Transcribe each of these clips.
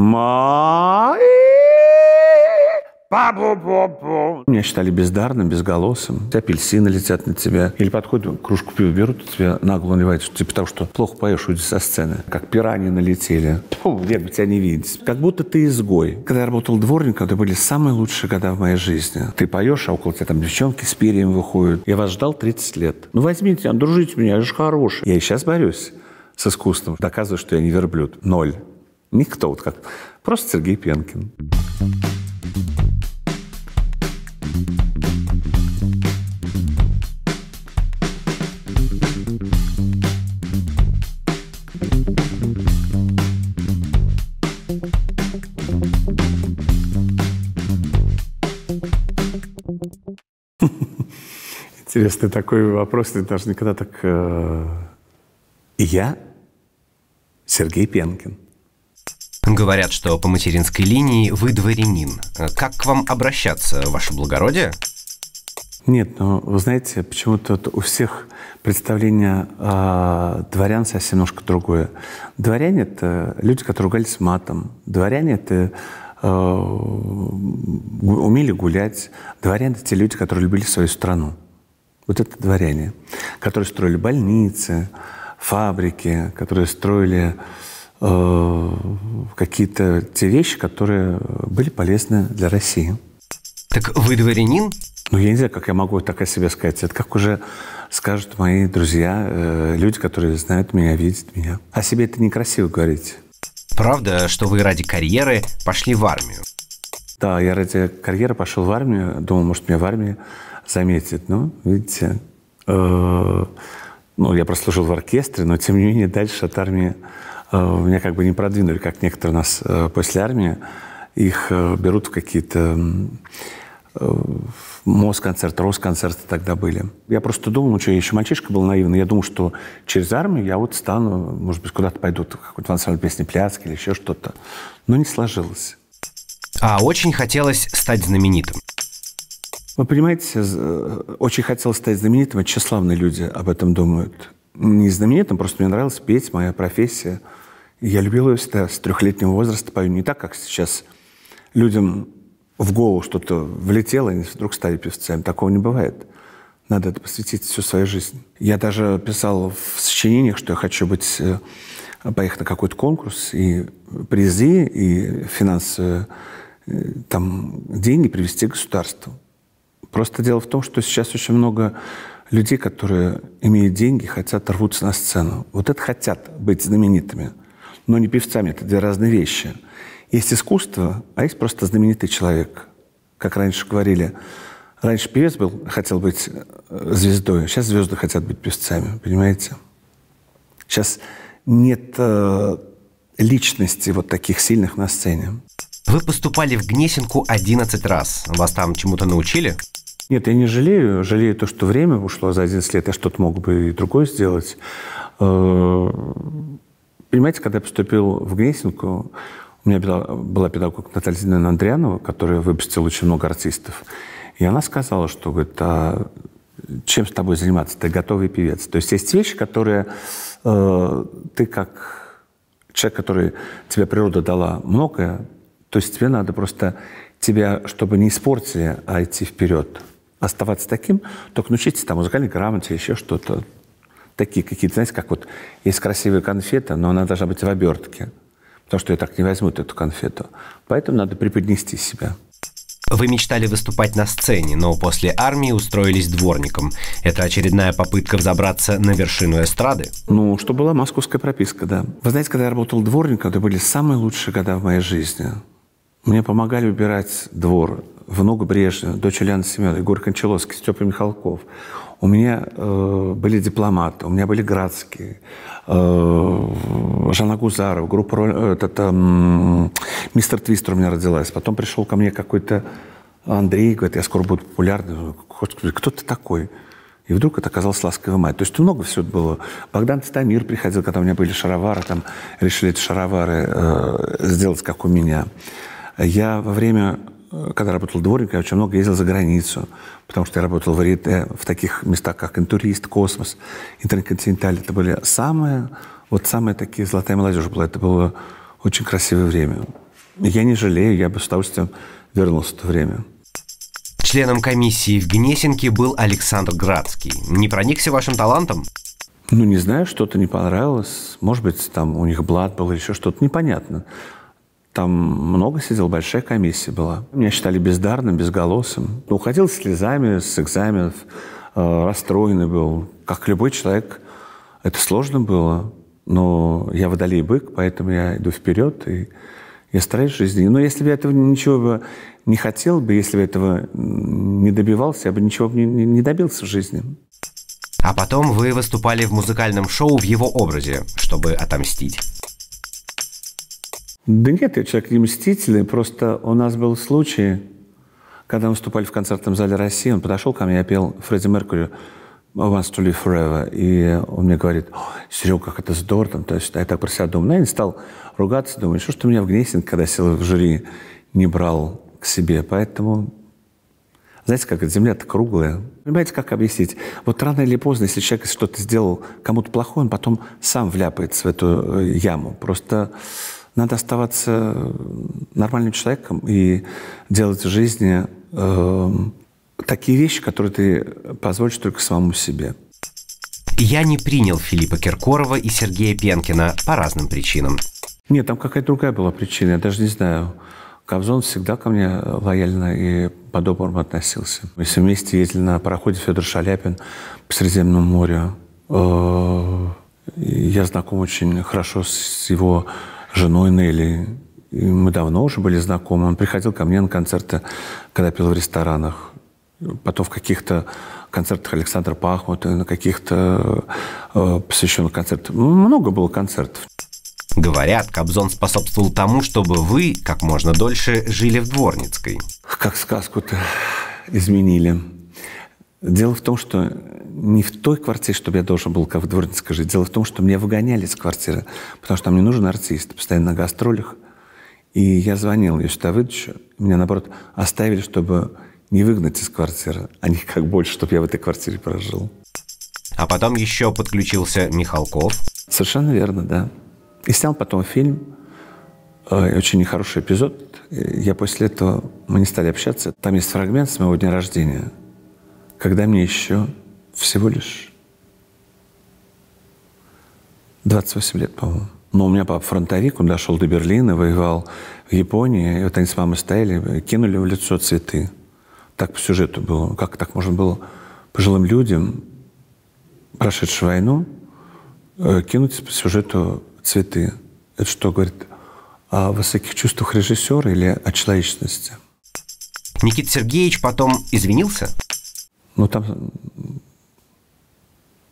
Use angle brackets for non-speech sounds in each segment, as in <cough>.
Ма па -бу Меня считали бездарным, безголосым. Апельсины летят на тебя. Или подходят, кружку пива берут, тебя нагло наливают, что потому типа что плохо поешь, уйди со сцены. Как пираньи налетели. Фу, век бы тебя не видеть. Как будто ты изгой. Когда я работал дворником, это были самые лучшие года в моей жизни. Ты поешь, а около тебя там девчонки с перьями выходят. Я вас ждал 30 лет. Ну возьмите, дружите меня, я же хороший. Я и сейчас борюсь с искусством. Доказываю, что я не верблюд. Ноль. Никто вот как. Просто Сергей Пенкин. <laughs> Интересный такой вопрос, ты даже никогда так... Э, я Сергей Пенкин. Говорят, что по материнской линии вы дворянин. Э, как к вам обращаться, ваше благородие? Нет, ну, вы знаете, почему-то у всех представление о а, дворян совсем немножко другое. Дворяне — это люди, которые ругались матом. Дворяне — это а, умели гулять. Дворяне — это те люди, которые любили свою страну. Вот это дворяне, которые строили больницы, фабрики, которые строили Э, какие-то те вещи, которые были полезны для России. Так вы дворянин? Ну, я не знаю, как я могу так о себе сказать. Это как уже скажут мои друзья, э, люди, которые знают меня, видят меня. О себе это некрасиво говорить. Правда, что вы ради карьеры пошли в армию? Да, я ради карьеры пошел в армию. Думал, может, меня в армии заметят. Но, ну, видите, э, ну, я прослужил в оркестре, но, тем не менее, дальше от армии Э, меня как бы не продвинули, как некоторые нас э, после армии. Их э, берут в какие-то Москонцерты, Росконцерты тогда были. Я просто думал, ну что, я еще мальчишка был наивный, я думал, что через армию я вот стану, может быть, куда-то пойду, какой-то национальной песни пляски или еще что-то. Но не сложилось. А очень хотелось стать знаменитым. Вы понимаете, очень хотелось стать знаменитым, это тщеславные люди об этом думают. Не знаменитым, просто мне нравилось петь, моя профессия – я любил ее всегда с трехлетнего возраста пою. Не так, как сейчас людям в голову что-то влетело, и они вдруг стали певцами. Такого не бывает. Надо это посвятить всю свою жизнь. Я даже писал в сочинениях, что я хочу быть, э, поехать на какой-то конкурс, и призы, и финансовые э, там, деньги привести государству. Просто дело в том, что сейчас очень много людей, которые имеют деньги, хотят рвутся на сцену. Вот это хотят быть знаменитыми но не певцами. Это две разные вещи. Есть искусство, а есть просто знаменитый человек. Как раньше говорили, раньше певец был, хотел быть э, звездой, сейчас звезды хотят быть певцами, понимаете? Сейчас нет э, личности вот таких сильных на сцене. Вы поступали в Гнесинку 11 раз. Вас там чему-то научили? Нет, я не жалею. Жалею то, что время ушло за 11 лет. Я что-то мог бы и другое сделать. Э, Понимаете, когда я поступил в Гнесинку, у меня была педагог Наталья Зиновна Андрианова, которая выпустила очень много артистов. И она сказала, что говорит, а чем с тобой заниматься? Ты готовый певец. То есть есть вещи, которые э, ты как человек, который тебе природа дала многое, то есть тебе надо просто тебя, чтобы не испортить, а идти вперед. Оставаться таким, только научиться там музыкальной грамоте, еще что-то такие какие-то, знаете, как вот есть красивая конфета, но она должна быть в обертке, потому что я так не возьму эту конфету. Поэтому надо преподнести себя. Вы мечтали выступать на сцене, но после армии устроились дворником. Это очередная попытка взобраться на вершину эстрады? Ну, что была московская прописка, да. Вы знаете, когда я работал дворником, это были самые лучшие года в моей жизни. Мне помогали убирать двор внук Брежнев, дочь Ульяна Семенова, Егор Кончаловский, Степа Михалков. У меня э, были дипломаты, у меня были градские, э, Жанна Гузарова, группа э, этот, э, «Мистер Твистер» у меня родилась. Потом пришел ко мне какой-то Андрей, говорит, я скоро буду популярным. Кто ты такой? И вдруг это оказалась ласковая мать. То есть много всего было. Богдан Титамир приходил, когда у меня были шаровары, там решили эти шаровары э, сделать, как у меня. Я во время, э, когда работал дворником, я очень много ездил за границу, потому что я работал в э, в таких местах, как Интурист, Космос, Интерконтиненталь. Это были самые, вот самые такие золотая молодежь была. Это было очень красивое время. Я не жалею, я бы с удовольствием вернулся в то время. Членом комиссии в Гнесинке был Александр Градский. Не проникся вашим талантом? Ну, не знаю, что-то не понравилось. Может быть, там у них блат был или еще что-то. Непонятно. Там много сидел, большая комиссия была. Меня считали бездарным, безголосым. Уходил ну, с слезами с экзаменов, э, расстроенный был. Как любой человек, это сложно было. Но я водолей бык, поэтому я иду вперед и я стараюсь в жизни. Но если бы я этого ничего бы не хотел бы, если бы этого не добивался, я бы ничего бы не, не добился в жизни. А потом вы выступали в музыкальном шоу в его образе, чтобы отомстить. Да нет, я человек не мстительный, просто у нас был случай, когда мы выступали в концертном зале России, он подошел ко мне, я пел Фредди Меркьюри «I want to live forever», и он мне говорит, Серега, как это здорово, то есть а я так про себя думаю, ну, я не стал ругаться, думаю, что ж ты меня в Гнесинг, когда сел в жюри, не брал к себе, поэтому знаете, как земля-то круглая. Понимаете, как объяснить? Вот рано или поздно, если человек что-то сделал кому-то плохое, он потом сам вляпается в эту яму. Просто надо оставаться э, нормальным человеком и делать в жизни э, такие вещи, которые ты позволишь только самому себе. Я не принял Филиппа Киркорова и Сергея Пенкина по разным причинам. Нет, там какая-то другая была причина, я даже не знаю. Кобзон всегда ко мне э, лояльно и по-доброму относился. Мы все вместе ездили на пароходе Федор Шаляпин по Средиземному морю. Э, я знаком очень хорошо с его женой Нелли. И мы давно уже были знакомы. Он приходил ко мне на концерты, когда пел в ресторанах. Потом в каких-то концертах Александра Пахмута, на каких-то э, посвященных концертах. Много было концертов. Говорят, Кобзон способствовал тому, чтобы вы как можно дольше жили в Дворницкой. Как сказку-то изменили. Дело в том, что не в той квартире, чтобы я должен был как дворницкой жить. Дело в том, что меня выгоняли с квартиры, потому что там не нужен артист, постоянно на гастролях. И я звонил Юсу Давыдовичу, меня, наоборот, оставили, чтобы не выгнать из квартиры, а не как больше, чтобы я в этой квартире прожил. А потом еще подключился Михалков. Совершенно верно, да. И снял потом фильм. Э, очень нехороший эпизод. Я после этого... Мы не стали общаться. Там есть фрагмент с моего дня рождения – когда мне еще всего лишь 28 лет, по-моему. Но у меня папа фронтовик, он дошел до Берлина, воевал в Японии. И вот они с мамой стояли, кинули в лицо цветы. Так по сюжету было. Как так можно было пожилым людям, прошедшим войну, э, кинуть по сюжету цветы? Это что, говорит, о высоких чувствах режиссера или о человечности? Никита Сергеевич потом извинился? Ну, там...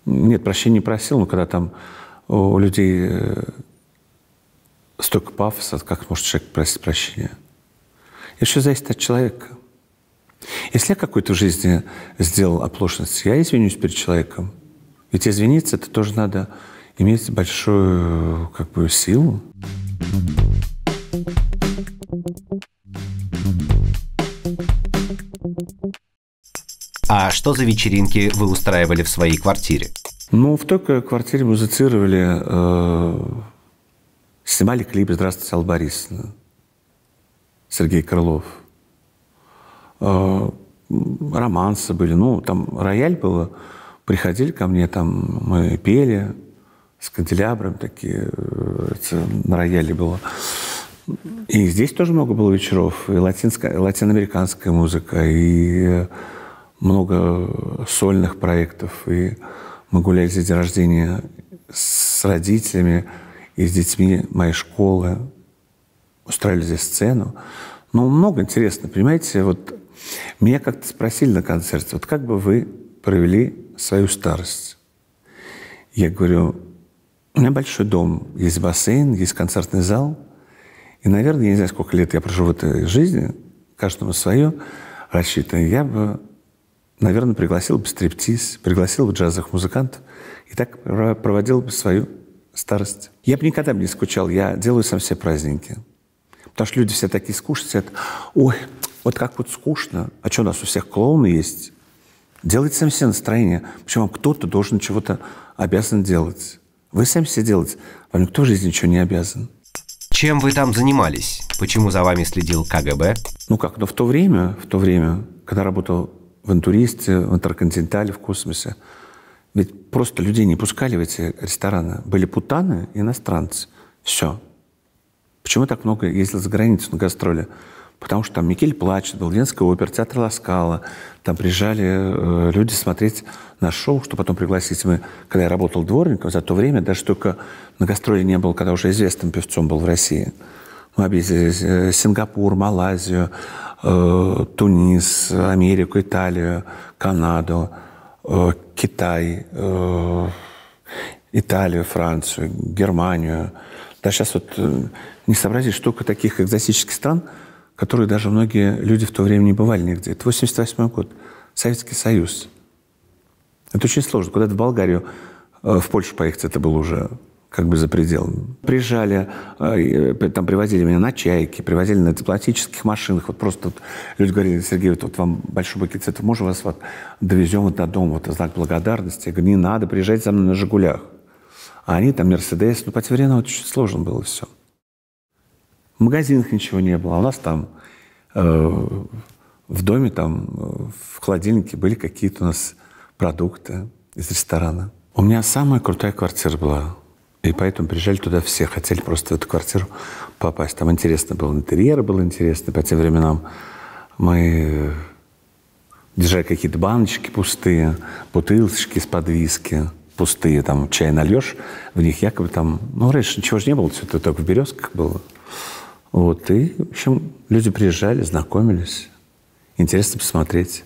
Нет, прощения не просил, но когда там у людей э, столько пафоса, как может человек просить прощения? И все зависит от человека. Если я какой-то в жизни сделал оплошность, я извинюсь перед человеком. Ведь извиниться это тоже надо иметь большую как бы, силу. А что за вечеринки вы устраивали в своей квартире? Ну, в той квартире музицировали, э, снимали клип «Здравствуйте, Алла Борисовна», Сергей Крылов. Э, романсы были, ну, там рояль было. Приходили ко мне, там мы пели с канделябром такие, э, это на рояле было. И здесь тоже много было вечеров. И латинская, и латиноамериканская музыка, и э, много сольных проектов, и мы гуляли за день рождения с родителями и с детьми моей школы, устраивали здесь сцену. Ну, много интересно, понимаете, вот меня как-то спросили на концерте, вот как бы вы провели свою старость? Я говорю, у меня большой дом, есть бассейн, есть концертный зал, и, наверное, я не знаю, сколько лет я проживу в этой жизни, каждому свое рассчитано, я бы наверное, пригласил бы стриптиз, пригласил бы джазовых музыкантов и так проводил бы свою старость. Я бы никогда бы не скучал, я делаю сам все праздники. Потому что люди все такие скучные, сидят, ой, вот как вот скучно, а что у нас у всех клоуны есть? Делайте сам себе настроение. Почему вам кто-то должен чего-то обязан делать? Вы сами все делаете. Вам никто в жизни ничего не обязан. Чем вы там занимались? Почему за вами следил КГБ? Ну как, но ну в то время, в то время, когда работал в интуристе, в интерконтинентале, в космосе. Ведь просто людей не пускали в эти рестораны. Были путаны иностранцы. Все. Почему так много ездил за границу на гастроли? Потому что там Микель плачет, был Ленская опера, театр Ласкала. Там приезжали э, люди смотреть на шоу, что потом пригласить мы, когда я работал дворником, за то время даже только на гастроли не был, когда уже известным певцом был в России. Мы объездили э, э, Сингапур, Малайзию, э, Тунис, Америку, Италию, Канаду, Китай, Италию, Францию, Германию. Да, сейчас вот не сообразить столько таких экзотических стран, которые даже многие люди в то время не бывали нигде. Это 88 год, Советский Союз. Это очень сложно. Куда-то в Болгарию, в Польшу поехать это было уже как бы за пределом. Приезжали, а, э, там привозили меня на чайки, привозили на дипломатических машинах. Вот просто вот, люди говорили, Сергей, вот, вот вам большой букет цветов, можем вас вот довезем вот до дома, вот знак благодарности. Я говорю, не надо, приезжать за мной на «Жигулях». А они там «Мерседес». Ну, по Тверену вот, чуть сложно было все. В магазинах ничего не было. А у нас там э, в доме, там в холодильнике были какие-то у нас продукты из ресторана. У меня самая крутая квартира была и поэтому приезжали туда все, хотели просто в эту квартиру попасть. Там интересно было, интерьер, был интересно по тем временам. Мы э, держали какие-то баночки пустые, бутылочки с подвиски пустые, там чай нальешь, в них якобы там... Ну, раньше ничего же не было, все это только в березках было. Вот, и, в общем, люди приезжали, знакомились. Интересно посмотреть.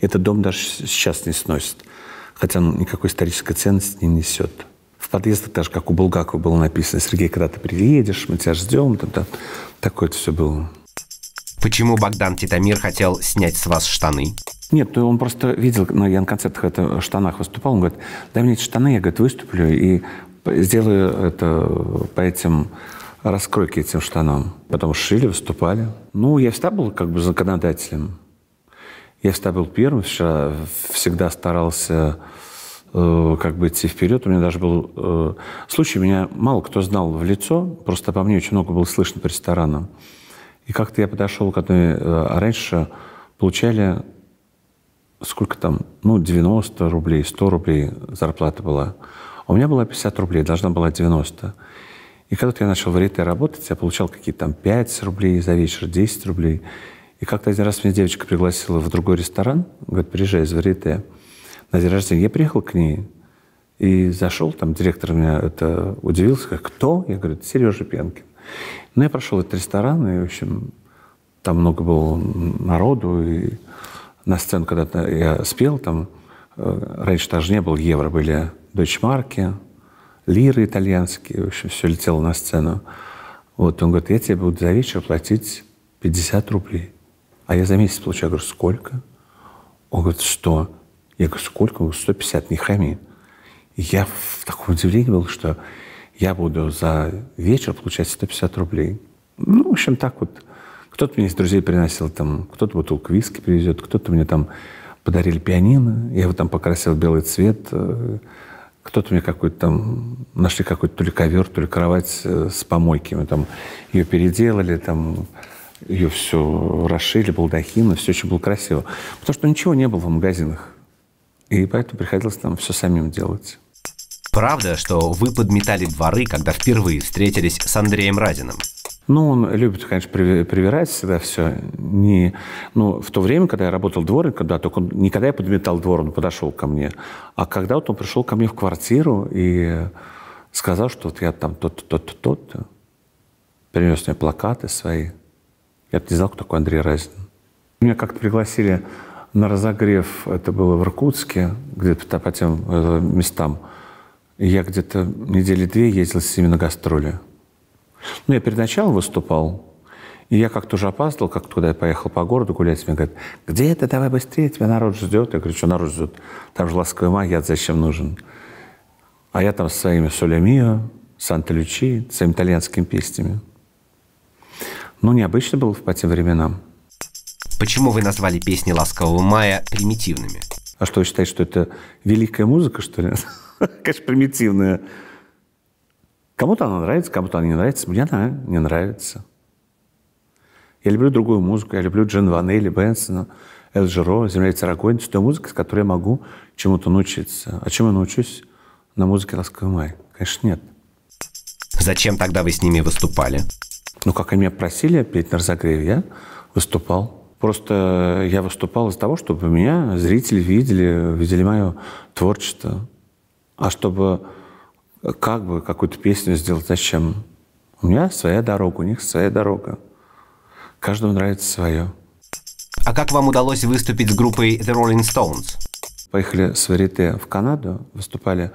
Этот дом даже сейчас не сносит, хотя он никакой исторической ценности не несет в подъездах, даже как у Булгакова было написано, Сергей, когда ты приедешь, мы тебя ждем, там, там. такое-то все было. Почему Богдан Титамир хотел снять с вас штаны? Нет, ну, он просто видел, ну, я на концертах это, в штанах выступал, он говорит, дай мне эти штаны, я, говорит, выступлю и сделаю это по этим раскройке этим штанам. Потом шили, выступали. Ну, я всегда был как бы законодателем. Я всегда был первым, всегда старался Э, как бы идти вперед. У меня даже был э, случай, меня мало кто знал в лицо, просто по мне очень много было слышно по ресторанам. И как-то я подошел к одной, а раньше получали сколько там, ну, 90 рублей, 100 рублей зарплата была. А у меня была 50 рублей, должна была 90. И когда я начал в ритейле работать, я получал какие-то там 5 рублей за вечер, 10 рублей. И как-то один раз меня девочка пригласила в другой ресторан, говорит, приезжай из Варите на день рождения. Я приехал к ней и зашел, там директор меня это удивился, как кто? Я говорю, Сережа Пенкин. Ну, я прошел этот ресторан, и, в общем, там много было народу, и на сцену когда-то я спел, там э, раньше даже не было евро, были дойчмарки, лиры итальянские, в общем, все летело на сцену. Вот, он говорит, я тебе буду за вечер платить 50 рублей. А я за месяц получаю. Я говорю, сколько? Он говорит, что? Я говорю, сколько? 150, не хами. И я в таком удивлении был, что я буду за вечер получать 150 рублей. Ну, в общем, так вот. Кто-то мне из друзей приносил там, кто-то бутылку виски привезет, кто-то мне там подарили пианино, я его там покрасил в белый цвет, э, кто-то мне какой-то там, нашли какой-то то ли ковер, то ли кровать э, с помойки, мы там ее переделали, там ее все расшили, балдахины, все очень было красиво. Потому что ничего не было в магазинах. И поэтому приходилось там все самим делать. Правда, что вы подметали дворы, когда впервые встретились с Андреем Разиным? Ну, он любит, конечно, привирать всегда все. Не, ну, в то время, когда я работал дворником, да, только он, не когда я подметал двор, он подошел ко мне, а когда вот он пришел ко мне в квартиру и сказал, что вот я там тот-то, тот-то, тот-то, принес мне плакаты свои. Я не знал, кто такой Андрей Разин. Меня как-то пригласили на разогрев, это было в Иркутске, где-то по тем э, местам, я где-то недели две ездил с ними на гастроли. Ну, я перед началом выступал, и я как-то уже опаздывал, как туда я поехал по городу гулять, мне говорят, где это, давай быстрее, тебя народ ждет. Я говорю, что народ ждет? Там же ласковый магия, а зачем нужен? А я там со своими Солемио, Санта-Лючи, своими итальянскими песнями. Ну, необычно было по тем временам. Почему вы назвали песни «Ласкового мая» примитивными? А что, вы считаете, что это великая музыка, что ли? <laughs> Конечно, примитивная. Кому-то она нравится, кому-то она не нравится. Мне она не нравится. Я люблю другую музыку. Я люблю Джин Ванелли, Бенсона, Эл Жиро, «Земля и Это музыка, с которой я могу чему-то научиться. А чем я научусь на музыке «Ласковый май»? Конечно, нет. Зачем тогда вы с ними выступали? Ну, как они меня просили петь на разогреве, я выступал. Просто я выступал из того, чтобы меня зрители видели, видели мое творчество. А чтобы как бы какую-то песню сделать, зачем? У меня своя дорога, у них своя дорога. Каждому нравится свое. А как вам удалось выступить с группой The Rolling Stones? Поехали с Варите в Канаду, выступали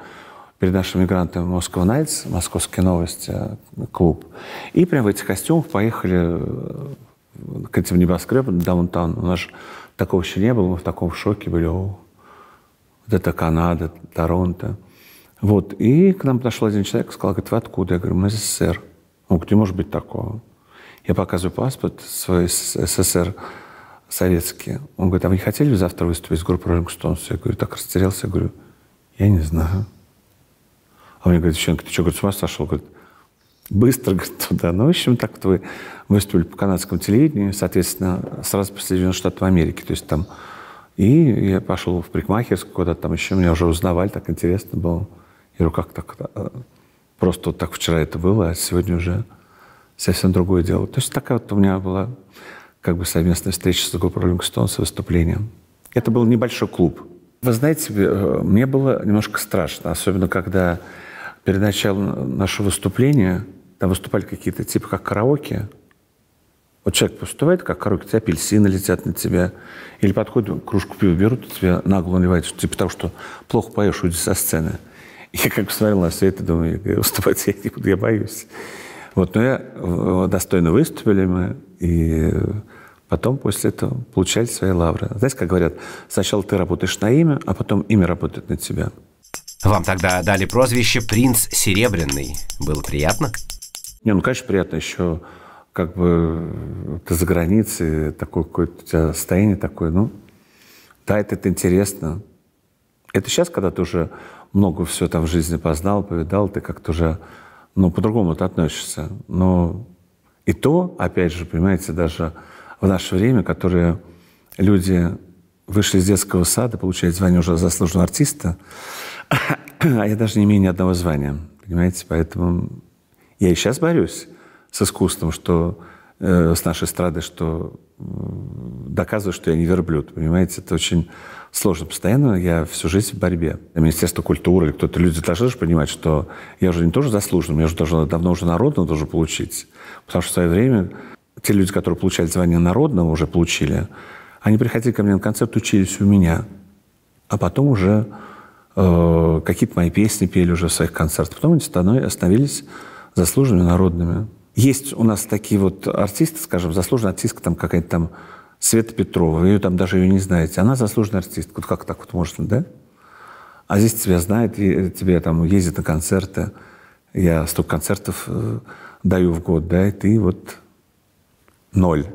перед нашими грантами Moscow Nights, Московские новости, э, клуб. И прямо в этих костюмах поехали э, к этим небоскребам, даунтаун, у нас такого еще не было, мы в таком шоке были, о, вот это Канада, Торонто. Вот, и к нам подошел один человек, сказал, говорит, вы откуда? Я говорю, мы из СССР. Он говорит, не может быть такого. Я показываю паспорт свой СССР советский. Он говорит, а вы не хотели бы завтра выступить с группой Rolling Stones? Я говорю, так растерялся, я говорю, я не знаю. А мне говорит, девчонка, ты что, говорит, с ума сошел? Говорит, быстро <laughs> туда. Ну, в общем, так вот вы выступили по канадскому телевидению, соответственно, сразу после Соединенных Штатов Америки. То есть там... И я пошел в парикмахерскую куда-то там еще, меня уже узнавали, так интересно было. Я говорю, как так? Э, просто вот так вчера это было, а сегодня уже совсем другое дело. То есть такая вот у меня была как бы совместная встреча с группой Rolling Stones с выступлением. Это был небольшой клуб. Вы знаете, э, мне было немножко страшно, особенно когда перед началом нашего выступления, там выступали какие-то типа как караоке. Вот человек поступает, как караоке, тебе апельсины летят на тебя. Или подходит, кружку пива берут, тебе нагло наливают, типа того, что плохо поешь, уйди со сцены. <laughs> Я как посмотрел на все это, думаю, я выступать я не буду, я боюсь. Вот, но я э, достойно выступили мы, и потом после этого получали свои лавры. Знаете, как говорят, сначала ты работаешь на имя, а потом имя работает на тебя. Вам тогда дали прозвище «Принц Серебряный». Было приятно? Не, ну, конечно, приятно. Еще как бы ты за границей, такое какое-то у тебя состояние такое, ну, да, это, это интересно. Это сейчас, когда ты уже много все там в жизни познал, повидал, ты как-то уже, ну, по-другому ты относишься. Но и то, опять же, понимаете, даже в наше время, которые люди вышли из детского сада, получают звание уже заслуженного артиста, а я даже не имею ни одного звания, понимаете? Поэтому я и сейчас борюсь с искусством, что э, с нашей эстрады, что э, доказываю, что я не верблюд, понимаете? Это очень сложно постоянно, я всю жизнь в борьбе. Министерство культуры или кто-то, люди должны же понимать, что я уже не тоже заслуженным, я уже должен, давно уже народно тоже получить. Потому что в свое время те люди, которые получали звание народного, уже получили, они приходили ко мне на концерт, учились у меня, а потом уже Э, какие-то мои песни пели уже в своих концертах. Потом они становились заслуженными народными. Есть у нас такие вот артисты, скажем, заслуженная артистка там какая-то там Света Петрова, вы ее там даже ее не знаете. Она заслуженная артистка. Вот как так вот можно, да? А здесь тебя знает, э, тебе там ездит на концерты. Я столько концертов э, даю в год, да, и ты вот ноль.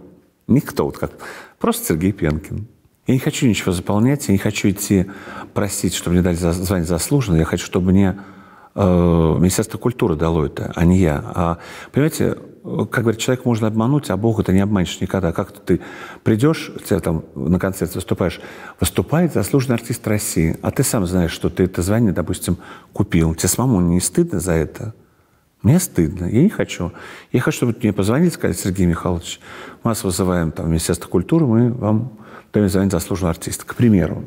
Никто, вот как. Просто Сергей Пенкин. Я не хочу ничего заполнять, я не хочу идти просить, чтобы мне дали звание заслуженное, я хочу, чтобы мне э, Министерство культуры дало это, а не я. А, понимаете, как говорят, человек можно обмануть, а Бога ты не обманешь никогда. как ты придешь, тебя там на концерт выступаешь, выступает заслуженный артист России, а ты сам знаешь, что ты это звание, допустим, купил. Тебе самому не стыдно за это? Мне стыдно, я не хочу. Я хочу, чтобы мне позвонили, сказать, Сергей Михайлович, мы вас вызываем там, в Министерство культуры, мы вам кто им занят заслуженный артист, к примеру.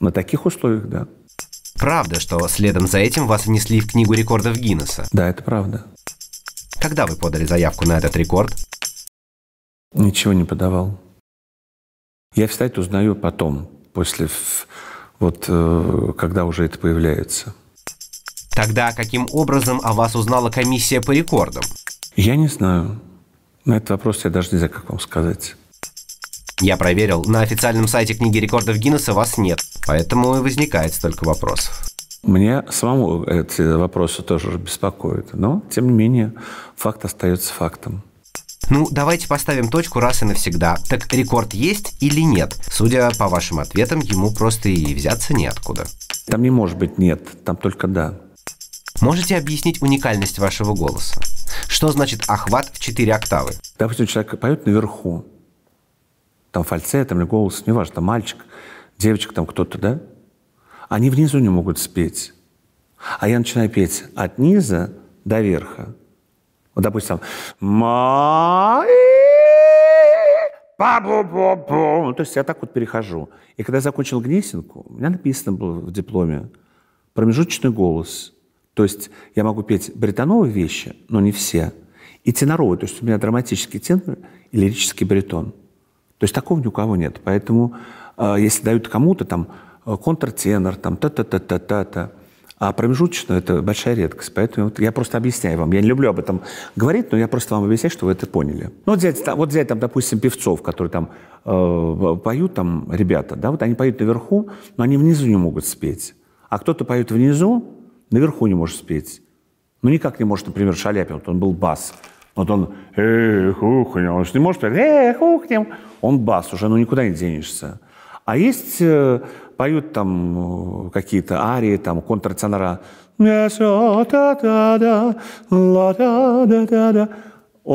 На таких условиях, да. Правда, что следом за этим вас внесли в Книгу рекордов Гиннесса? Да, это правда. Когда вы подали заявку на этот рекорд? Ничего не подавал. Я, кстати, узнаю потом, после, вот, э, когда уже это появляется. Тогда каким образом о вас узнала комиссия по рекордам? Я не знаю. На этот вопрос я даже не знаю, как вам сказать. Я проверил, на официальном сайте книги рекордов Гиннесса вас нет, поэтому и возникает столько вопросов. Мне самому эти вопросы тоже беспокоят, но, тем не менее, факт остается фактом. Ну, давайте поставим точку раз и навсегда. Так рекорд есть или нет? Судя по вашим ответам, ему просто и взяться неоткуда. Там не может быть нет, там только да. Можете объяснить уникальность вашего голоса? Что значит охват в 4 октавы? Допустим, человек поет наверху, там фальцетом или голос, неважно, там мальчик, девочка, там кто-то, да? Они внизу не могут спеть. А я начинаю петь от низа до верха. Вот, допустим, мои па бу бу ну, бу То есть я так вот перехожу. И когда я закончил гнесинку, у меня написано было в дипломе промежуточный голос. То есть я могу петь бритоновые вещи, но не все. И теноровые, то есть у меня драматический тенор и лирический бритон. То есть такого ни у кого нет. Поэтому а, если дают кому-то там э, контртенор, там та-та-та-та-та-та, а промежуточно это большая редкость. Поэтому вот я просто объясняю вам. Я не люблю об этом говорить, но я просто вам объясняю, что вы это поняли. Ну, вот взять, вот взять там, допустим, певцов, которые там э, поют, там, ребята, да, вот они поют наверху, но они внизу не могут спеть. А кто-то поет внизу, наверху не может спеть. Ну, никак не может, например, Шаляпин, вот он был бас. Вот он «эх, ухнем», он же не может «эх, ухнем», он бас уже, ну никуда не денешься. А есть, э, поют там э, какие-то арии, там контртенора. Он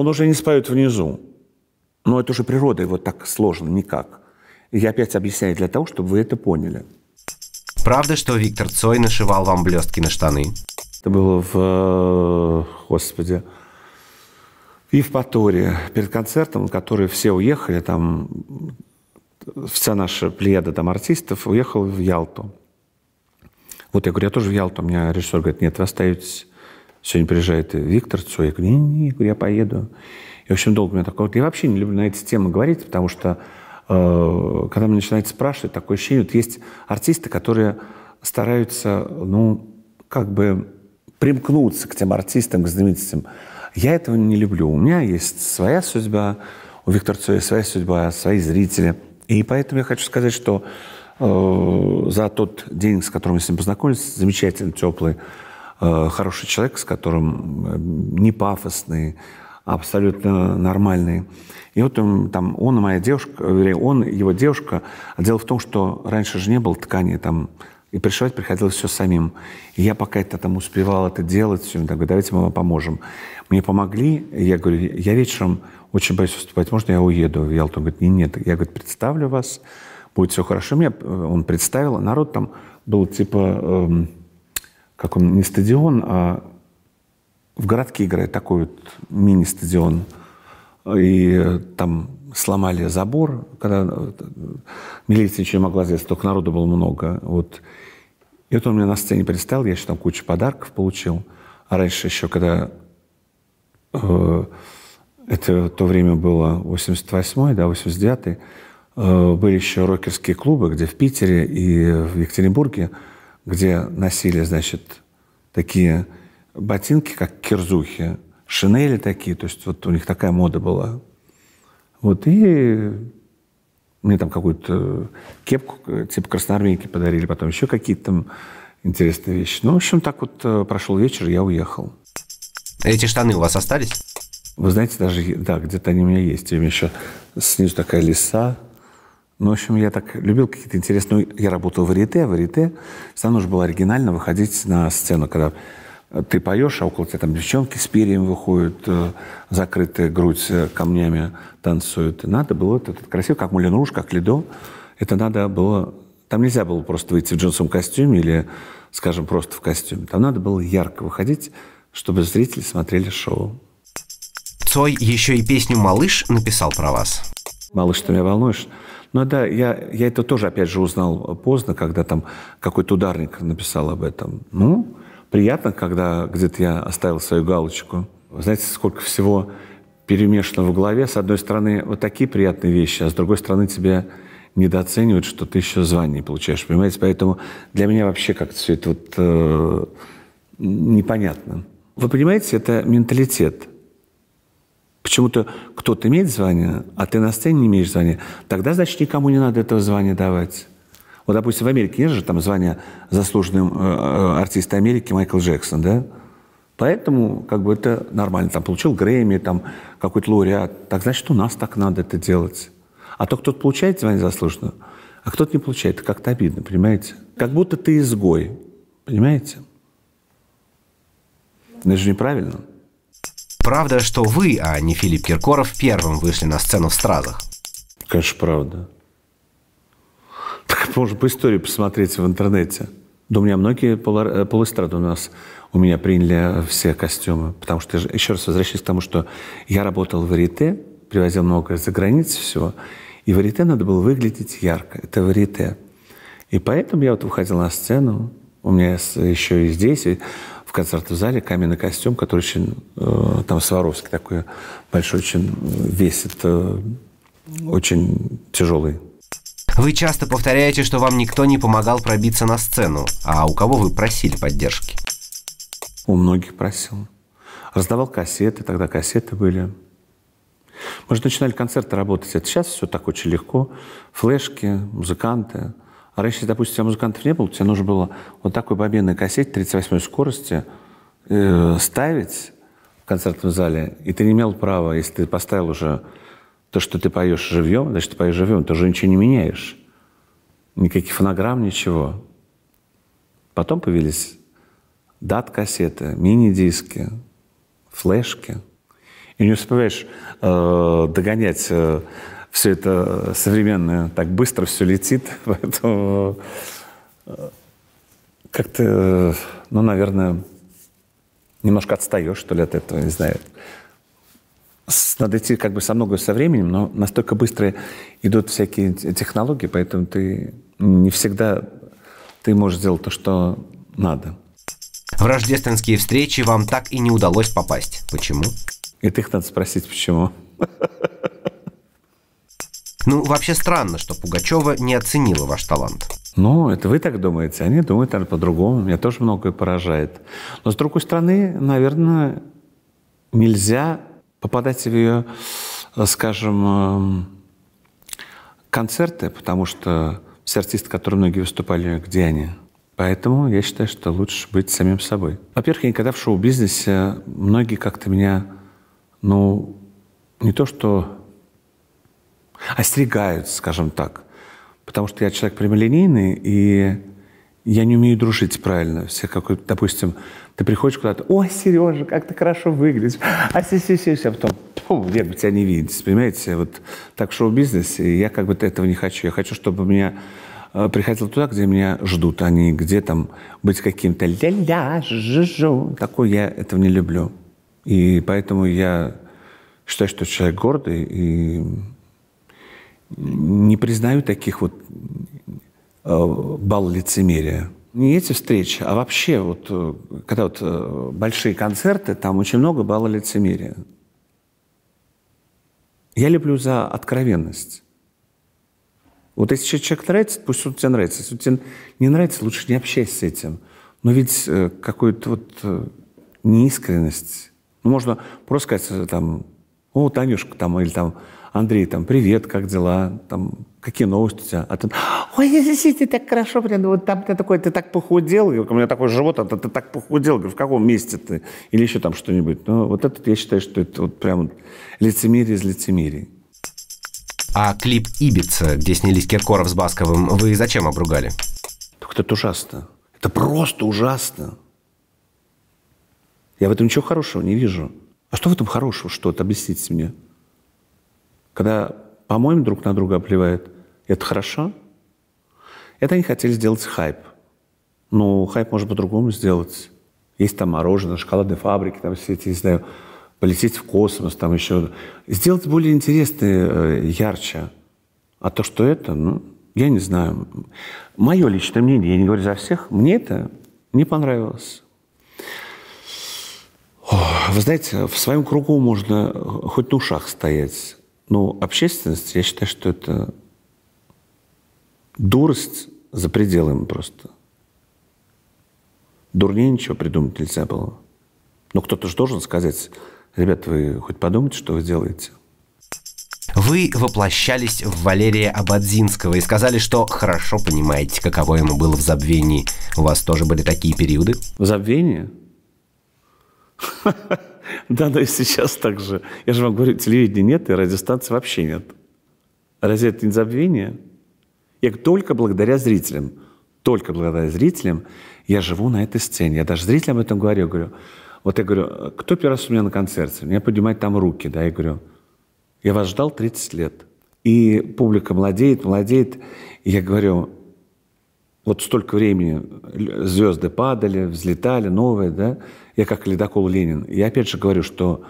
уже не споет внизу. Но это уже природа его так сложно, никак. Я опять объясняю для того, чтобы вы это поняли. Правда, что Виктор Цой нашивал вам блестки на штаны? Это было в... Э, господи, в Евпатории перед концертом, на который все уехали, там вся наша плеяда там артистов уехала в Ялту. Вот я говорю, я тоже в Ялту. У меня режиссер говорит, нет, вы остаетесь. Сегодня приезжает Виктор Цой. Я говорю, не-не, я поеду. И, в общем, долго у меня такое... Вот я вообще не люблю на эти темы говорить, потому что э, когда меня начинают спрашивать, такое ощущение, вот есть артисты, которые стараются, ну, как бы примкнуться к тем артистам, к знаменитостям. Я этого не люблю. У меня есть своя судьба, у Виктора Цоя своя судьба, свои зрители. И поэтому я хочу сказать, что э, за тот день, с которым мы с ним познакомились, замечательный, теплый, э, хороший человек, с которым э, не пафосный, а абсолютно нормальные. И вот он, там, он и моя девушка, вернее, он и его девушка. А дело в том, что раньше же не было ткани там и пришивать приходилось все самим. И я пока это там успевал это делать, все, так говорю, давайте мы вам поможем. Мне помогли, я говорю, я вечером очень боюсь выступать, можно я уеду в Ялту? Он говорит, нет, нет, я говорю, представлю вас, будет все хорошо. Мне э, он представил, а народ там был типа, эм, как он, не стадион, а в городке играет такой вот мини-стадион. И э, там сломали забор, когда э, милиция еще не могла взять, только народу было много. Вот. И вот он меня на сцене представил, я еще там кучу подарков получил. А раньше еще, когда э, это то время было 88-й, да, 89-й, э, были еще рокерские клубы, где в Питере и в Екатеринбурге, где носили, значит, такие ботинки, как кирзухи, шинели такие, то есть вот у них такая мода была. Вот, и мне там какую-то кепку э, типа красноармейки подарили, потом еще какие-то там интересные вещи. Ну, в общем, так вот э, прошел вечер, я уехал. Эти штаны у вас остались? Вы знаете, даже, да, где-то они у меня есть. У меня еще снизу такая лиса. Ну, в общем, я так любил какие-то интересные... Ну, я работал в Рите, в Рите. Все равно же было оригинально выходить на сцену, когда ты поешь, а около тебя там девчонки с перьями выходят, э, закрытая грудь э, камнями танцуют. надо было, это, это красиво, как Мулен Руж, как Лидо, это надо было... Там нельзя было просто выйти в джинсовом костюме или, скажем, просто в костюме. Там надо было ярко выходить, чтобы зрители смотрели шоу. Цой еще и песню «Малыш» написал про вас. «Малыш, ты меня волнуешь?» Ну да, я, я это тоже, опять же, узнал э, поздно, когда там какой-то ударник написал об этом. Ну, приятно, когда где-то я оставил свою галочку. Вы знаете, сколько всего перемешано в голове. С одной стороны, вот такие приятные вещи, а с другой стороны, тебя недооценивают, что ты еще звание получаешь, понимаете? Поэтому для меня вообще как-то все это вот э, непонятно. Вы понимаете, это менталитет. Почему-то кто-то имеет звание, а ты на сцене не имеешь звания. Тогда, значит, никому не надо этого звания давать. Вот, допустим, в Америке есть же там звание заслуженным э, э, артиста Америки Майкл Джексон, да? Поэтому как бы это нормально. Там получил Грэмми, там какой-то лауреат. Так значит, у нас так надо это делать. А то кто-то получает звание заслуженного, а кто-то не получает. Это как-то обидно, понимаете? Как будто ты изгой, понимаете? Это же неправильно. Правда, что вы, а не Филипп Киркоров, первым вышли на сцену в стразах? Конечно, правда можно по истории посмотреть в интернете. Да у меня многие полуэстрады э, у нас, у меня приняли э, все костюмы. Потому что, еще раз возвращаюсь к тому, что я работал в Рите, привозил много за границы всего, и в Рите надо было выглядеть ярко. Это в Рите. И поэтому я вот выходил на сцену, у меня еще и здесь, и в концертном зале каменный костюм, который очень, э, там Сваровский такой большой, очень э, весит, э, очень тяжелый вы часто повторяете, что вам никто не помогал пробиться на сцену. А у кого вы просили поддержки? У многих просил. Раздавал кассеты, тогда кассеты были. Мы же начинали концерты работать. Это сейчас все так очень легко. Флешки, музыканты. А раньше, допустим, у тебя музыкантов не было, тебе нужно было вот такой бобинной кассете 38 скорости э, ставить в концертном зале, и ты не имел права, если ты поставил уже то, что ты поешь живьем, значит, ты поешь живьем, ты уже ничего не меняешь. Никаких фонограмм, ничего. Потом появились дат-кассеты, мини-диски, флешки. И не успеваешь э, догонять э, все это современное, так быстро все летит, <laughs> поэтому э, как-то, э, ну, наверное, немножко отстаешь, что ли, от этого, не знаю надо идти как бы со многое со временем, но настолько быстро идут всякие технологии, поэтому ты не всегда ты можешь сделать то, что надо. В рождественские встречи вам так и не удалось попасть. Почему? И ты их надо спросить, почему. <laughs> Ну, вообще странно, что Пугачева не оценила ваш талант. Ну, это вы так думаете, они думают, наверное, по-другому. Меня тоже многое поражает. Но, с другой стороны, наверное, нельзя попадать в ее, э, скажем, эм, концерты, потому что все артисты, которые многие выступали, где они? Поэтому я считаю, что лучше быть самим собой. Во-первых, я никогда в шоу-бизнесе многие как-то меня, ну, не то что остерегают, скажем так, потому что я человек прямолинейный, и я не умею дружить правильно. Все какой допустим, ты приходишь куда-то, о, Сережа, как ты хорошо выглядишь, а си си си, а потом, фу, бы тебя не видите, понимаете, вот так шоу-бизнес, я как бы этого не хочу. Я хочу, чтобы меня э, приходил туда, где меня ждут, а не где там быть каким-то ля-ля, жу-жу. Такой я этого не люблю. И поэтому я считаю, что человек гордый, и не признаю таких вот Э, бал лицемерия. Не эти встречи, а вообще, вот, э, когда вот э, большие концерты, там очень много балла лицемерия. Я люблю за откровенность. Вот если человек нравится, пусть он тебе нравится. Если тебе не нравится, лучше не общайся с этим. Но ведь какую-то вот неискренность. Ну, можно просто сказать, там, о, Танюшка, там, или там, Андрей, там, привет, как дела, там, какие новости у тебя? А ты, ой, ты так хорошо, блин, вот там ты такой, ты так похудел, у меня такой живот, а ты, ты так похудел, говорю, в каком месте ты? Или еще там что-нибудь. Ну, вот этот, я считаю, что это вот прям лицемерие из лицемерий. А клип «Ибица», где снялись Киркоров с Басковым, вы зачем обругали? Так это ужасно. Это просто ужасно. Я в этом ничего хорошего не вижу. А что в этом хорошего что-то? Объясните мне. Когда, по-моему, друг на друга плевает, это хорошо. Это они хотели сделать хайп. Ну, хайп можно по-другому сделать. Есть там мороженое, шоколадные фабрики, там все эти, не знаю, полететь в космос, там еще. Сделать более интересное, э, ярче. А то, что это, ну, я не знаю. Мое личное мнение, я не говорю за всех, мне это не понравилось. Вы знаете, в своем кругу можно э, хоть на ушах стоять. Ну, общественность, я считаю, что это дурость за пределами просто. Дурнее ничего придумать нельзя было. Но кто-то же должен сказать, ребят, вы хоть подумайте, что вы делаете. Вы воплощались в Валерия Абадзинского и сказали, что хорошо понимаете, каково ему было в забвении. У вас тоже были такие периоды? В забвении? <laughs> Да, но и сейчас так же. Я же вам говорю, телевидения нет и радиостанции вообще нет. Разве это не забвение? Я только благодаря зрителям, только благодаря зрителям я живу на этой сцене. Я даже зрителям об этом говорю. говорю, вот я говорю, кто первый раз у меня на концерте? Мне поднимать там руки, да, я говорю, я вас ждал 30 лет. И публика молодеет, молодеет. И я говорю, вот столько времени звезды падали, взлетали, новые, да, я как ледокол Ленин. Я опять же говорю, что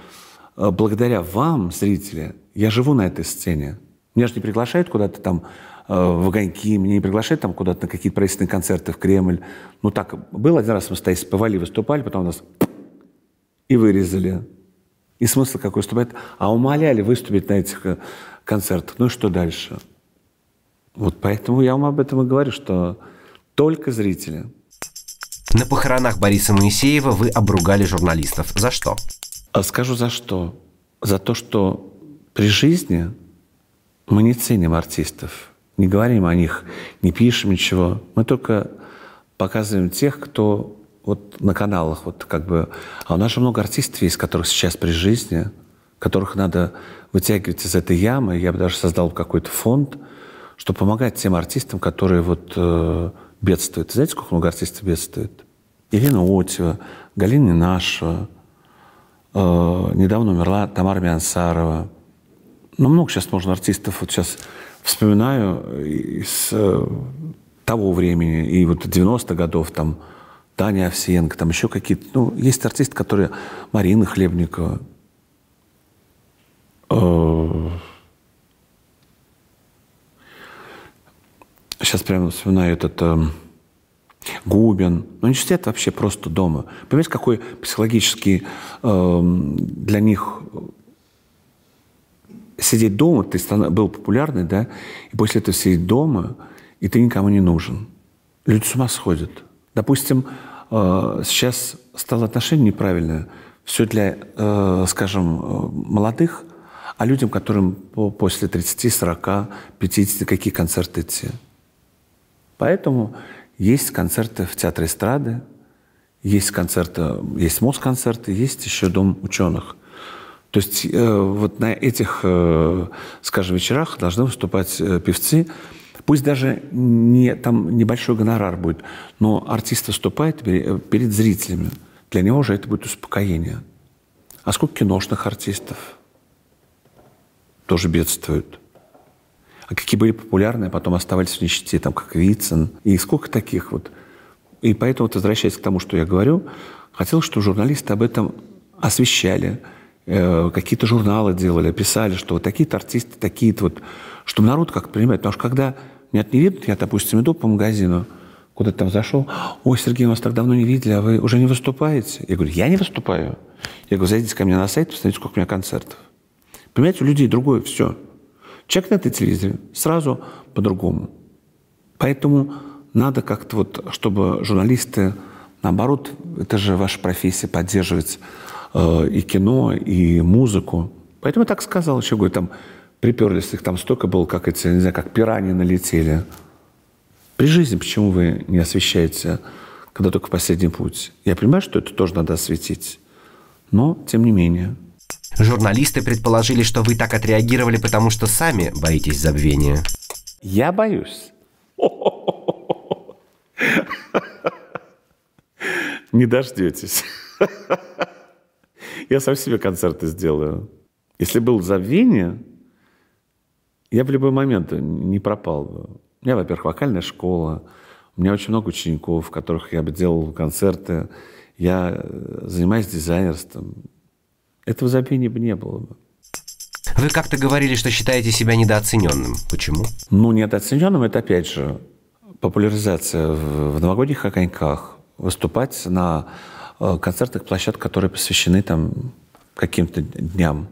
э, благодаря вам, зрители, я живу на этой сцене. Меня же не приглашают куда-то там э, в огоньки, меня не приглашают там куда-то на какие-то правительственные концерты в Кремль. Ну так, был один раз мы стояли, спевали, выступали, потом у нас и вырезали. И смысл какой выступать? А умоляли выступить на этих э, концертах. Ну и что дальше? Вот поэтому я вам об этом и говорю, что только зрители. На похоронах Бориса Моисеева вы обругали журналистов. За что? А скажу за что. За то, что при жизни мы не ценим артистов, не говорим о них, не пишем ничего. Мы только показываем тех, кто вот на каналах, вот как бы... А у нас же много артистов есть, которых сейчас при жизни, которых надо вытягивать из этой ямы. Я бы даже создал какой-то фонд, чтобы помогать тем артистам, которые вот э, бедствует. Знаете, сколько лугартистов бедствует? Ирина Отева, Галина Нинашева, э, недавно умерла Тамара Миансарова. Ну, много сейчас можно артистов. Вот сейчас вспоминаю из э, того времени, и вот 90-х годов, там, Таня Овсиенко, там еще какие-то. Ну, есть артисты, которые... Марина Хлебникова. Э, сейчас прямо вспоминаю этот э, Губин. Ну, они университет вообще просто дома. Понимаете, какой психологический э, для них э, сидеть дома, ты был популярный, да, и после этого сидеть дома, и ты никому не нужен. Люди с ума сходят. Допустим, э, сейчас стало отношение неправильное. Все для, э, скажем, молодых, а людям, которым после 30, 40, 50, какие концерты идти? Поэтому есть концерты в Театре эстрады, есть концерты, есть Москонцерты, есть еще Дом ученых. То есть э, вот на этих, э, скажем, вечерах должны выступать э, певцы. Пусть даже не, там небольшой гонорар будет, но артист выступает э, перед зрителями. Для него же это будет успокоение. А сколько киношных артистов тоже бедствуют? А какие были популярные, а потом оставались в нищете, там, как Вицин. И сколько таких вот. И поэтому, вот, возвращаясь к тому, что я говорю, Хотелось, чтобы журналисты об этом освещали, э, какие-то журналы делали, писали, что вот такие-то артисты, такие-то вот, чтобы народ как-то понимает. Потому что когда меня не видят, я, допустим, иду по магазину, куда-то там зашел, ой, Сергей, вас так давно не видели, а вы уже не выступаете? Я говорю, я не выступаю. Я говорю, зайдите ко мне на сайт, посмотрите, сколько у меня концертов. Понимаете, у людей другое все. Чекнет и телевизор сразу по-другому. Поэтому надо как-то вот, чтобы журналисты, наоборот, это же ваша профессия, поддерживать э, и кино, и музыку. Поэтому я так сказал, еще говорю, там приперлись, их там столько было, как эти, не знаю, как пираньи налетели. При жизни почему вы не освещаете, когда только последний путь? Я понимаю, что это тоже надо осветить, но тем не менее – Журналисты предположили, что вы так отреагировали, потому что сами боитесь забвения. Я боюсь. Не дождетесь. Я сам себе концерты сделаю. Если было забвение, я в любой момент не пропал бы. У меня, во-первых, вокальная школа, у меня очень много учеников, которых я бы делал концерты. Я э, занимаюсь дизайнерством, этого забвения бы не было бы. Вы как-то говорили, что считаете себя недооцененным. Почему? Ну, недооцененным это, опять же, популяризация в новогодних огоньках, выступать на э, концертных площадках, которые посвящены там каким-то дням.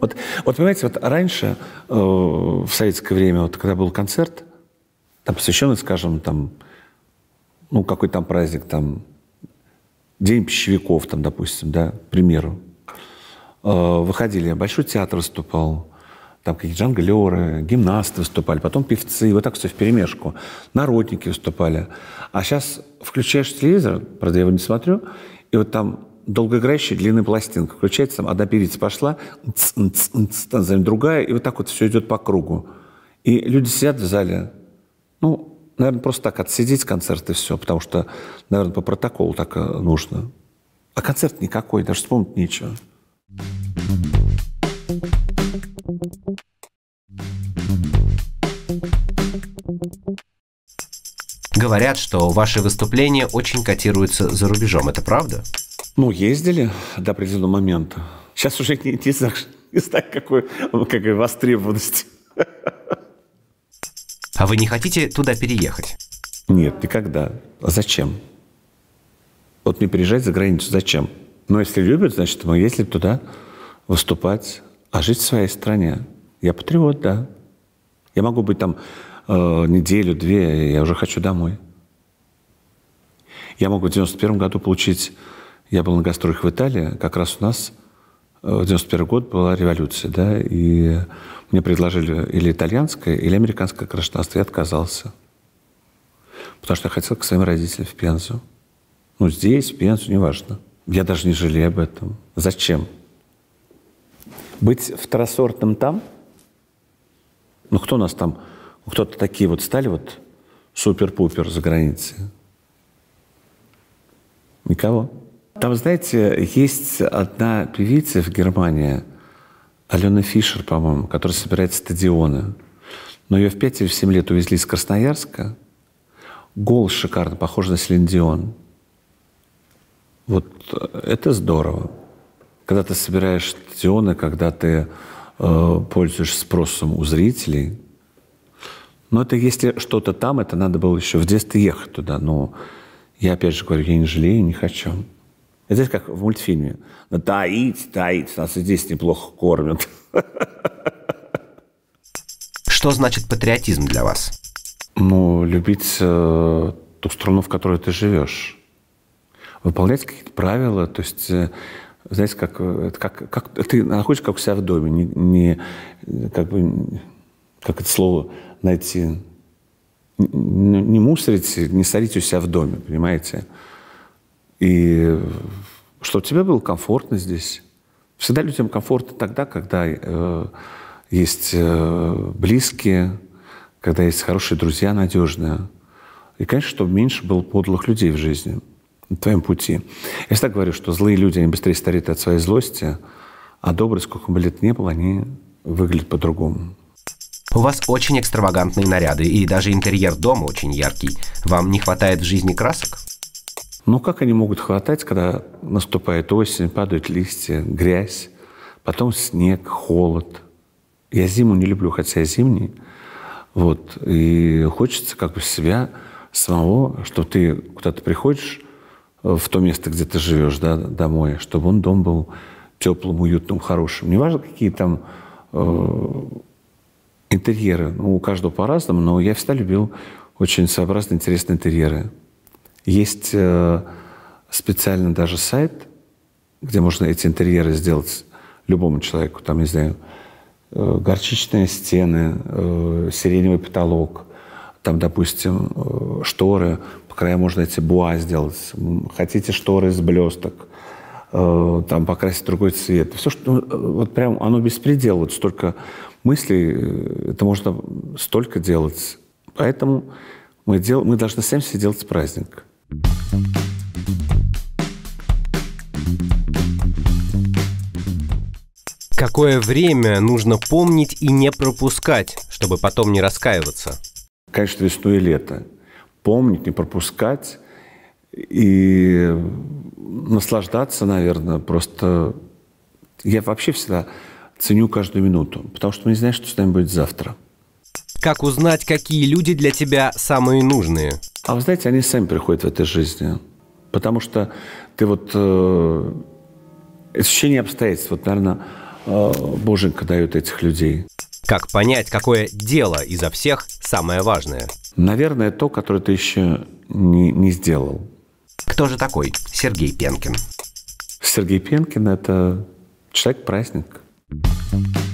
Вот, вот понимаете, вот раньше, э, в советское время, вот когда был концерт, там посвященный, скажем, там, ну, какой там праздник, там, День пищевиков, там, допустим, да, к примеру, Э, выходили, Большой театр выступал, там какие-то джанглеры, гимнасты выступали, потом певцы, вот так все в перемешку, народники выступали. А сейчас включаешь телевизор, правда, я его не смотрю, и вот там долгоиграющая длинная пластинка включается, там одна певица пошла, нц, нц, нц, там, другая, и вот так вот все идет по кругу. И люди сидят в зале, ну, наверное, просто так отсидеть концерт и все, потому что, наверное, по протоколу так э, нужно. А концерт никакой, даже вспомнить нечего. Говорят, что ваши выступления очень котируются за рубежом. Это правда? Ну, ездили до определенного момента. Сейчас уже не, не, знаю, какой, какой востребованность. А вы не хотите туда переехать? Нет, никогда. А зачем? Вот мне переезжать за границу зачем? Но если любят, значит, мы ну, ездили туда выступать, а жить в своей стране. Я патриот, да. Я могу быть там э, неделю, две, я уже хочу домой. Я могу в 91 году получить... Я был на гастролях в Италии, как раз у нас э, в 91 год была революция, да, и мне предложили или итальянское, или американское гражданство. Я отказался. Потому что я хотел к своим родителям в Пензу. Ну, здесь, в Пензу, неважно. Я даже не жалею об этом. Зачем? Быть второсортным там? Ну, кто у нас там? Кто-то такие вот стали вот супер-пупер за границей? Никого. Там, знаете, есть одна певица в Германии, Алена Фишер, по-моему, которая собирает стадионы. Но ее в 5 или в 7 лет увезли из Красноярска. Голос шикарно, похож на Селин Дион. Вот э, это здорово. Когда ты собираешь тионы, когда ты э, пользуешься спросом у зрителей. Но это если что-то там, это надо было еще в детстве ехать туда. Но я опять же говорю, я не жалею, не хочу. Это как в мультфильме. Таить, таить, нас и здесь неплохо кормят. <laughs> Что значит патриотизм для вас? Ну, любить э, ту страну, в которой ты живешь выполнять какие-то правила, то есть э, знаете, как, э, как, как ты находишь, как у себя в доме, не, не э, как бы, как это слово найти, не, не мусорить, не сорить у себя в доме, понимаете? И чтобы тебе было комфортно здесь. Всегда людям комфортно тогда, когда э, есть э, близкие, когда есть хорошие друзья, надежные. И, конечно, чтобы меньше было подлых людей в жизни – на твоем пути. Я всегда говорю, что злые люди, они быстрее стареют от своей злости, а добрые, сколько бы лет не было, они выглядят по-другому. У вас очень экстравагантные наряды, и даже интерьер дома очень яркий. Вам не хватает в жизни красок? Ну, как они могут хватать, когда наступает осень, падают листья, грязь, потом снег, холод. Я зиму не люблю, хотя я зимний. Вот. И хочется как бы себя самого, что ты куда-то приходишь, в то место, где ты живешь, да, домой, чтобы он дом был теплым, уютным, хорошим. Не важно, какие там э, интерьеры. Ну, у каждого по-разному, но я всегда любил очень сообразные, интересные интерьеры. Есть э, специально даже сайт, где можно эти интерьеры сделать любому человеку. Там, не знаю, э, горчичные стены, э, сиреневый потолок, там, допустим, э, шторы – по краям можно эти буа сделать. Хотите шторы из блесток, э, там покрасить другой цвет. Все, что э, вот прям оно беспредел. Вот столько мыслей, э, это можно столько делать. Поэтому мы, дел, мы должны сами себе делать праздник. Какое время нужно помнить и не пропускать, чтобы потом не раскаиваться? Конечно, весну и лето помнить, не пропускать и наслаждаться, наверное, просто... Я вообще всегда ценю каждую минуту, потому что мы не знаем, что с нами будет завтра. Как узнать, какие люди для тебя самые нужные? А вы знаете, они сами приходят в этой жизни. Потому что ты вот... Э, ощущение обстоятельств, вот, наверное, э, Боженька дает этих людей. Как понять, какое дело изо всех самое важное? Наверное, то, которое ты еще не, не сделал. Кто же такой Сергей Пенкин? Сергей Пенкин – это человек-праздник. thank you